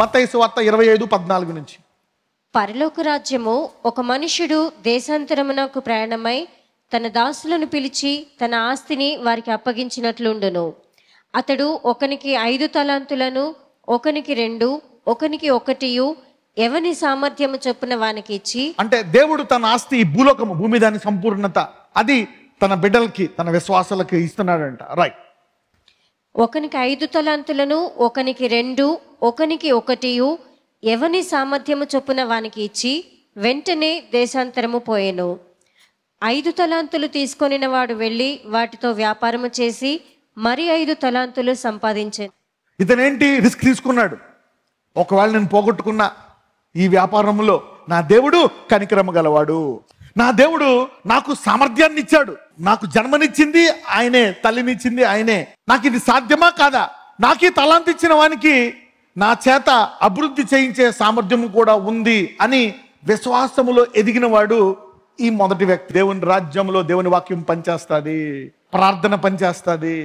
మత్తైసు వార్త ఇరవై ఐదు పద్నాలుగు నుంచి పరలోక రాజ్యము ఒక మనుషుడు దేశాంతరమునకు ప్రయాణమై తన దాసులను పిలిచి తన ఆస్తిని వారికి అప్పగించినట్లుండును అతడు ఒకనికి ఐదు తలాంతులను ఒకనికి రెండు ఒకనికి ఒకటియు ఎవని సామర్థ్యము చొప్పున వానికి ఇచ్చి అంటే దేవుడు తన ఆస్తి భూలోకము భూమి దాని సంపూర్ణత అది తన బిడ్డలకి తన విశ్వాసాలకి ఇస్తున్నాడంట రైట్ ఒకనికి ఐదు తలాంతులను ఒకనికి రెండు ఒకనికి ఒకటియు ఎవని సామర్థ్యము చొప్పున వానికి ఇచ్చి వెంటనే దేశాంతరము పోయేను ఐదు తలాంతులు తీసుకొనిన వాడు వెళ్ళి వాటితో వ్యాపారము చేసి మరి ఐదు తలాంతులు సంపాదించాను ఇతనేంటి రిస్క్ తీసుకున్నాడు ఒకవేళ నేను పోగొట్టుకున్నా ఈ వ్యాపారంలో నా దేవుడు కనికరమ గలవాడు నా దేవుడు నాకు సామర్థ్యాన్ని ఇచ్చాడు నాకు జన్మనిచ్చింది ఆయనే తల్లినిచ్చింది ఆయనే నాకు ఇది సాధ్యమా కాదా నాకు ఈ తలాంతిచ్చిన వానికి నా చేత అభివృద్ధి చేయించే సామర్థ్యం కూడా ఉంది అని విశ్వాసములో ఎదిగినవాడు ఈ మొదటి వ్యక్తి దేవుని రాజ్యంలో దేవుని వాక్యం పనిచేస్తుంది ప్రార్థన పనిచేస్తుంది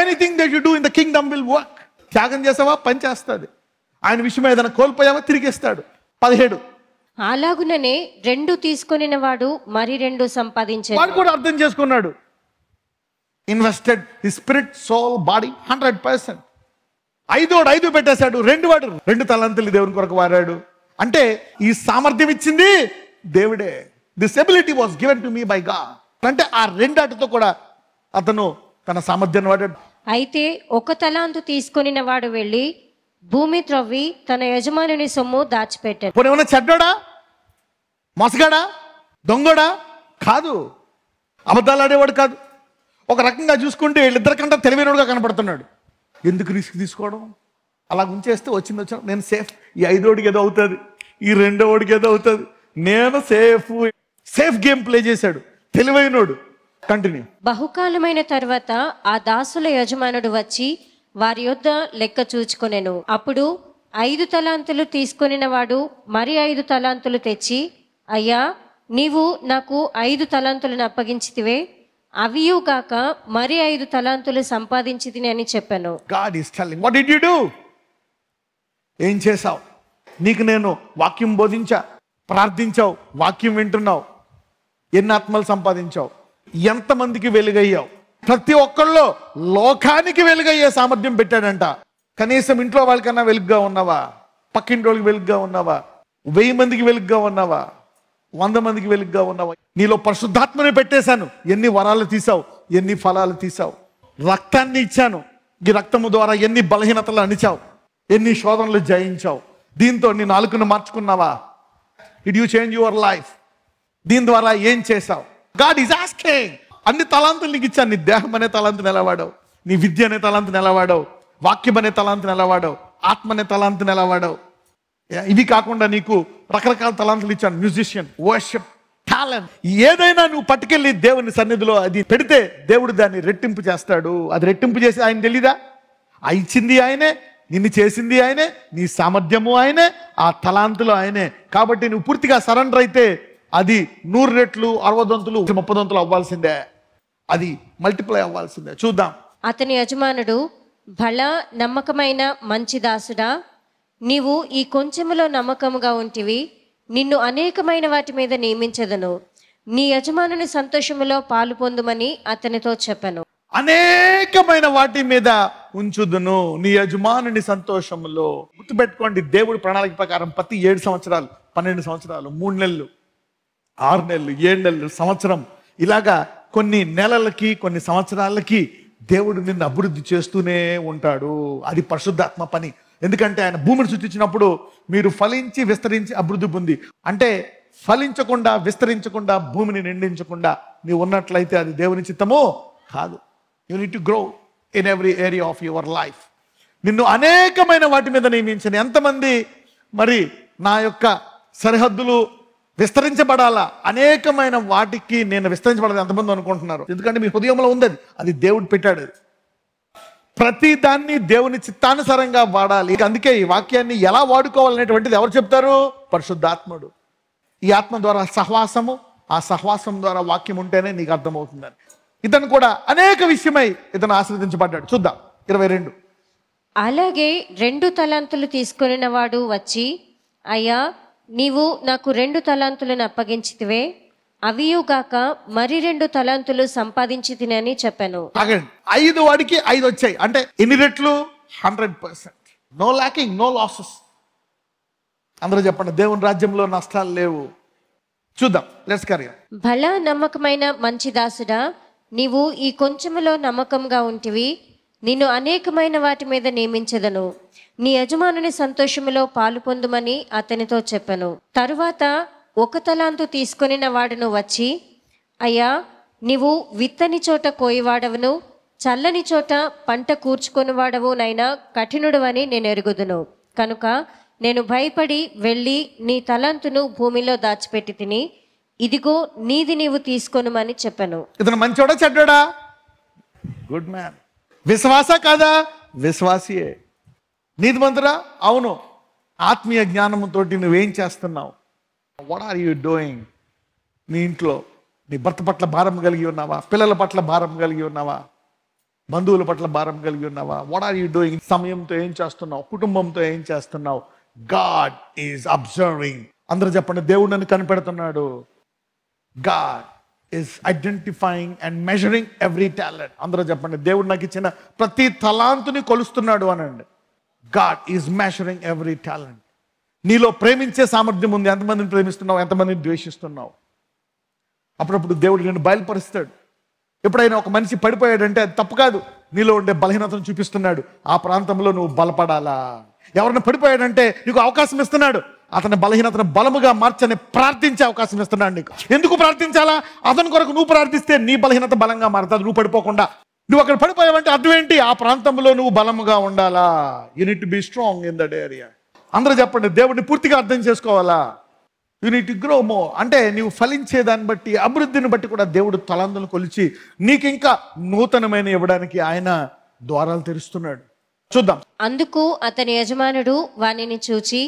anything that you do in the kingdom will work త్యాగం చేసావా పనిచేస్తుంది ఆయన విషయం ఏదైనా కోల్పోయావా తిరిగిస్తాడు పదిహేడు అలాగుననే రెండు తీసుకొనిన వాడు మరి రెండు సంపాదించాడు వాడు కూడా అర్థం చేసుకున్నాడు invested his spirit soul body hundred percent ఐదోడు ఐదు పెట్టేశాడు రెండు వాడు రెండు తలంతులు దేవుని కొరకు వాడాడు అంటే ఈ సామర్థ్యం ఇచ్చింది దేవుడే this ability was given to me by గా అంటే ఆ రెండాటితో కూడా అతను తన సామర్థ్యాన్ని వాడాడు అయితే ఒక తలాంతు తీసుకుని వాడు వెళ్ళి భూమి త్రవ్వి తన యజమానుని సొమ్ము దాచిపెట్టాడు ఏమైనా చెడ్డోడా మసగాడా దొంగడా కాదు అబద్ధాలు ఆడేవాడు కాదు ఒక రకంగా చూసుకుంటే కంటే తెలివైనడుగా కనపడుతున్నాడు ఎందుకు రిస్క్ తీసుకోవడం అలా ఉంచేస్తే వచ్చింది వచ్చిన నేను సేఫ్ ఈ ఐదోడికి ఏదో అవుతుంది ఈ రెండోడికి ఏదో అవుతుంది నేను సేఫ్ సేఫ్ గేమ్ ప్లే చేశాడు తెలివైనోడు కంటిన్యూ బహుకాలమైన తర్వాత ఆ దాసుల యజమానుడు వచ్చి వారి యొద్ లెక్క చూచుకునేను అప్పుడు ఐదు తలాంతులు తీసుకొనిన వాడు మరి ఐదు తలాంతులు తెచ్చి అయ్యా నీవు నాకు ఐదు తలాంతులను అప్పగించితివే అవి కాక మరి ఐదు తలాంతులు సంపాదించి అని చెప్పాను God is telling what did you do ఏం చేసావు నీకు నేను వాక్యం బోధించా ప్రార్థించావు వాక్యం వింటున్నావు ఎన్ని ఆత్మలు సంపాదించావు ఎంతమందికి వెలుగయ్యావు ప్రతి ఒక్కళ్ళు లోకానికి వెలుగయ్యే సామర్థ్యం పెట్టాడంట కనీసం ఇంట్లో వాళ్ళకన్నా వెలుగుగా ఉన్నావా పక్కింటి వాళ్ళకి వెలుగుగా ఉన్నావా వెయ్యి మందికి వెలుగుగా ఉన్నావా వంద మందికి వెలుగుగా ఉన్నావు నీలో పరిశుద్ధాత్మని పెట్టేశాను ఎన్ని వరాలు తీసావు ఎన్ని ఫలాలు తీసావు రక్తాన్ని ఇచ్చాను ఈ రక్తము ద్వారా ఎన్ని బలహీనతలు అణిచావు ఎన్ని శోధనలు జయించావు దీంతో నీ నాలుగును మార్చుకున్నావా it you change your life దీని ద్వారా ఏం చేశావు గాడ్ ఈజ్ ఆస్కింగ్ అన్ని తలాంతులు నీకు ఇచ్చాను నీ దేహం అనే తలాంతు నిలవాడవు నీ విద్య అనే తలాంతు నిలవాడవు వాక్యం అనే తలాంతు నిలవాడవు ఆత్మ అనే తలాంతు నిలవాడవు ఇది కాకుండా నీకు రకరకాల తలాంతులు ఇచ్చాను మ్యూజిషియన్ వర్షిప్ టాలెంట్ ఏదైనా నువ్వు పట్టుకెళ్ళి దేవుని సన్నిధిలో అది పెడితే దేవుడు దాన్ని రెట్టింపు చేస్తాడు అది రెట్టింపు చేసి ఆయన తెలీదా ఆ ఇచ్చింది ఆయనే నిన్ను చేసింది ఆయనే నీ సామర్థ్యము ఆయనే ఆ తలాంతులు ఆయనే కాబట్టి నువ్వు పూర్తిగా సరెండర్ అయితే అది నూరు రెట్లు అరవదొంతులు ముప్పదొంతులు అవ్వాల్సిందే అది మల్టిప్లై అవ్వాల్సిందే చూద్దాం అతని యజమానుడు బల నమ్మకమైన మంచి దాసుడా నీవు ఈ కొంచెములో నమ్మకముగా ఉంటివి నిన్ను అనేకమైన వాటి మీద నియమించదను నీ యజమానుని సంతోషములో పాలు పొందుమని అతనితో చెప్పాను అనేకమైన వాటి మీద ఉంచుదును నీ యజమానుని సంతోషములో గుర్తుపెట్టుకోండి దేవుడి ప్రణాళిక ప్రకారం ప్రతి ఏడు సంవత్సరాలు పన్నెండు సంవత్సరాలు మూడు నెలలు ఆరు నెలలు ఏడు నెలలు సంవత్సరం ఇలాగా కొన్ని నెలలకి కొన్ని సంవత్సరాలకి దేవుడు నిన్ను అభివృద్ధి చేస్తూనే ఉంటాడు అది పరిశుద్ధాత్మ పని ఎందుకంటే ఆయన భూమిని సృష్టించినప్పుడు మీరు ఫలించి విస్తరించి అభివృద్ధి పొంది అంటే ఫలించకుండా విస్తరించకుండా భూమిని నిండించకుండా నీవు ఉన్నట్లయితే అది దేవుని చిత్తము కాదు you need to grow in every area of your life నిన్ను అనేకమైన వాటి మీద నియమించిన ఎంతమంది మరి నా యొక్క సరిహద్దులు విస్తరించబడాలా అనేకమైన వాటికి నేను విస్తరించబడాలి ఎంతమంది అనుకుంటున్నారు ఎందుకంటే మీ హృదయంలో ఉంది అది అది దేవుడు పెట్టాడు ప్రతి దాన్ని దేవుని చిత్తానుసారంగా వాడాలి అందుకే ఈ వాక్యాన్ని ఎలా వాడుకోవాలనేటువంటిది ఎవరు చెప్తారు పరిశుద్ధాత్ముడు ఈ ఆత్మ ద్వారా సహవాసము ఆ సహవాసం ద్వారా వాక్యం ఉంటేనే నీకు అర్థమవుతుందని ఇతను కూడా అనేక విషయమై ఇతను ఆశ్రదించబడ్డాడు చూద్దాం ఇరవై రెండు అలాగే రెండు తలాంతులు తీసుకొనిన వాడు వచ్చి అయ్యా నీవు నాకు రెండు తలాంతులను అప్పగించితివే అవియుగాక మరి రెండు తలంతులు సంపాదించి తినని చెప్పాను ఐదు వాడికి ఐదు వచ్చాయి అంటే ఎన్ని రెట్లు hundred percent no lacking no losses అందరూ చెప్పండి దేవుని రాజ్యంలో నష్టాలు లేవు చూద్దాం లెట్స్ కరీ భల నమ్మకమైన మంచి దాసుడా నీవు ఈ కొంచెములో నమ్మకంగా ఉంటివి నిన్ను అనేకమైన వాటి మీద నియమించదను నీ యజమానుని సంతోషములో పాలు పొందుమని అతనితో చెప్పను తరువాత ఒక తలాంతు తీసుకొనిన వాడును వచ్చి అయ్యా నీవు విత్తని చోట కోయివాడవును చల్లని చోట పంట కూర్చుకొనివాడవు నైనా కఠినుడు అని నేను ఎరుగుదును కనుక నేను భయపడి వెళ్ళి నీ తలంతును భూమిలో దాచిపెట్టి తిని ఇదిగో నీది నీవు తీసుకొనుమని చెప్పాను ఇతను మంచోడా చెడ్డోడా గుడ్ మ్యాన్ విశ్వాస కాదా విశ్వాసియే నీతిమంతుడా అవును ఆత్మీయ జ్ఞానముతోటి నువ్వేం చేస్తున్నావు వాట్ ఆర్ యూ డూయింగ్ నీ ఇంట్లో నీ భర్త పట్ల భారం కలిగి ఉన్నావా పిల్లల పట్ల భారం కలిగి ఉన్నావా బంధువుల పట్ల భారం కలిగి ఉన్నావా వాట్ ఆర్ యూ డూయింగ్ సమయంతో ఏం చేస్తున్నావు కుటుంబంతో ఏం చేస్తున్నావు గాడ్ ఈజ్ అబ్జర్వింగ్ అందరూ చెప్పండి దేవుడు నన్ను కనిపెడుతున్నాడు God is identifying and measuring every talent అందరూ చెప్పండి దేవుడు నాకు ఇచ్చిన ప్రతి తలాంతుని కొలుస్తున్నాడు అనండి God is measuring every talent నీలో ప్రేమించే సామర్థ్యం ఉంది ఎంతమందిని ప్రేమిస్తున్నావు ఎంతమందిని ద్వేషిస్తున్నావు అప్పుడప్పుడు దేవుడు నేను బయలుపరుస్తాడు ఎప్పుడైనా ఒక మనిషి పడిపోయాడంటే అది తప్పు కాదు నీలో ఉండే బలహీనతను చూపిస్తున్నాడు ఆ ప్రాంతంలో నువ్వు బలపడాలా ఎవరిని పడిపోయాడంటే నీకు అవకాశం ఇస్తున్నాడు అతని బలహీనతను బలముగా మార్చని ప్రార్థించే అవకాశం ఇస్తున్నాడు నీకు ఎందుకు ప్రార్థించాలా అతని కొరకు నువ్వు ప్రార్థిస్తే నీ బలహీనత బలంగా మారుతుంది నువ్వు పడిపోకుండా నువ్వు అక్కడ పడిపోయావంటే అర్థం ఏంటి ఆ ప్రాంతంలో నువ్వు బలముగా ఉండాలా you need be strong in that area అందరూ చెప్పండి దేవుడిని పూర్తిగా అర్థం చేసుకోవాలా యూనిట్ గ్రోమో అంటే నీవు ఫలించే దాన్ని బట్టి అభివృద్ధిని బట్టి కూడా దేవుడు తలందులు కొలిచి నీకు ఇంకా నూతనమైన ఇవ్వడానికి ఆయన ద్వారాలు తెరుస్తున్నాడు చూద్దాం అందుకు అతని యజమానుడు వాణిని చూచి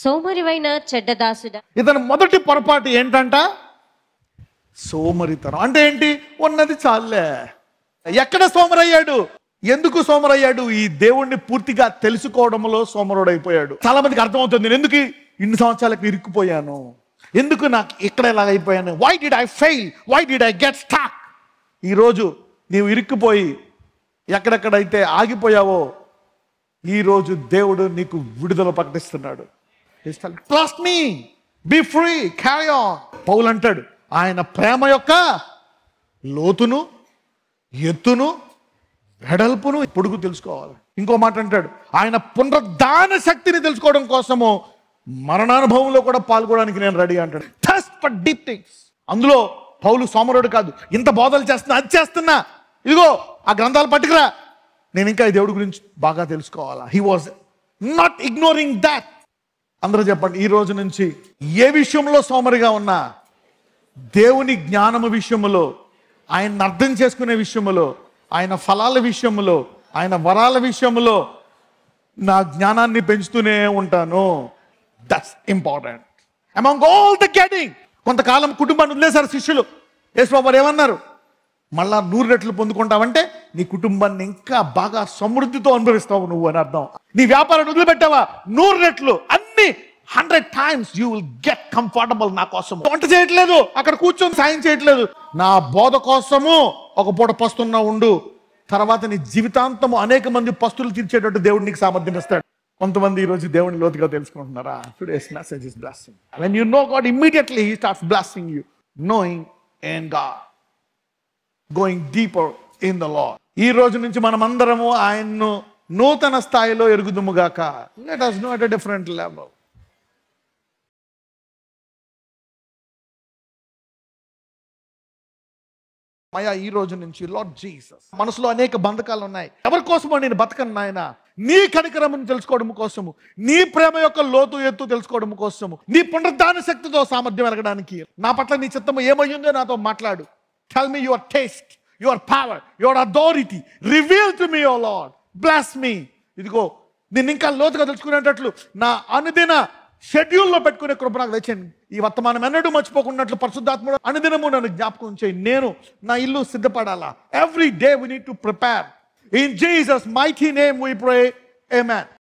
సోమరివైన చెడ్డదాసుడా ఇతని మొదటి పొరపాటు ఏంటంట సోమరితనం అంటే ఏంటి ఉన్నది చాలే ఎక్కడ సోమరయ్యాడు ఎందుకు సోమరయ్యాడు ఈ దేవుణ్ణి పూర్తిగా తెలుసుకోవడంలో సోమరుడైపోయాడు చాలా మందికి అర్థమవుతుంది నేను ఎందుకు ఇన్ని సంవత్సరాలకు ఇరుక్కుపోయాను ఎందుకు నాకు ఇక్కడ ఇలా అయిపోయాను why did I fail why did I get stuck ఈరోజు నీవు ఇరుక్కుపోయి ఎక్కడెక్కడైతే ఆగిపోయావో ఈరోజు దేవుడు నీకు విడుదల ప్రకటిస్తున్నాడు trust me be free carry పౌలు అంటాడు ఆయన ప్రేమ యొక్క లోతును ఎత్తును వెడల్పును పొడుగు తెలుసుకోవాలి ఇంకో మాట అంటాడు ఆయన పునరుద్ధాన శక్తిని తెలుసుకోవడం కోసము మరణానుభవంలో కూడా పాల్గొనడానికి నేను రెడీ అంటాడు థస్ట్ ఫర్ డీప్ థింగ్స్ అందులో పౌలు సోమరుడు కాదు ఇంత బోధలు చేస్తున్నా అది చేస్తున్నా ఇదిగో ఆ గ్రంథాలు పట్టుకురా నేను ఇంకా ఈ దేవుడి గురించి బాగా తెలుసుకోవాలా he was not ignoring that అందరూ చెప్పండి ఈ రోజు నుంచి ఏ విషయంలో సోమరిగా ఉన్నా దేవుని జ్ఞానము విషయంలో ఆయన్ని అర్థం చేసుకునే విషయములో ఆయన ఫలాల విషయంలో ఆయన వరాల విషయంలో నా జ్ఞానాన్ని పెంచుతూనే ఉంటాను that's important among all the getting కొంతకాలం కుటుంబాన్ని వదిలేశారు శిష్యులు యేసుబాబు ఏమన్నారు మళ్ళా నూరు రెట్లు పొందుకుంటావంటే నీ కుటుంబాన్ని ఇంకా బాగా సమృద్ధితో అనుభవిస్తావు నువ్వు అని అర్థం నీ వ్యాపారాన్ని వదిలిపెట్టావా నూరు రెట్లు అన్ని hundred times you will get comfortable నా కోసం వంట చేయట్లేదు అక్కడ కూర్చొని సాయం చేయట్లేదు నా బోధ కోసము ఒక పూట పస్తున్నా ఉండు తర్వాత నీ జీవితాంతము అనేక మంది పస్తులు తీర్చేటట్టు దేవుడు నీకు సామర్థ్యం ఇస్తాడు కొంతమంది ఈరోజు దేవుని లోతుగా తెలుసుకుంటున్నారా today's message is blasting when you know God immediately he starts blasting you knowing and గా going deeper in the law ఈ రోజు నుంచి మనం అందరము ఆయన్ను నూతన స్థాయిలో ఎరుగుదుముగాక let us know at a different level అయ్యా ఈ రోజు నుంచి లార్డ్ జీసస్ మనసులో అనేక బంధకాలు ఉన్నాయి ఎవరి కోసమో నేను బతకను నాయన నీ కనికరమును తెలుసుకోవడం కోసము నీ ప్రేమ యొక్క లోతు ఎత్తు తెలుసుకోవడం కోసము నీ పునరుద్ధాన శక్తితో సామర్థ్యం ఎరగడానికి నా పట్ల నీ చిత్తము ఏమయ్యిందో నాతో మాట్లాడు tell me your taste your power your authority reveal to me your Lord bless me ఇదిగో నేను ఇంకా లోతుగా తెలుసుకునేటట్లు నా అనుదిన షెడ్యూల్లో పెట్టుకునే కృప నాకు తెచ్చండి ఈ వర్తమానం ఎన్నడూ మర్చిపోకున్నట్లు పరిశుద్ధాత్ముడు అనుదినము నన్ను జ్ఞాపకం చేయి నేను నా ఇల్లు సిద్ధపడాలా every day we need to prepare in Jesus mighty name we pray A man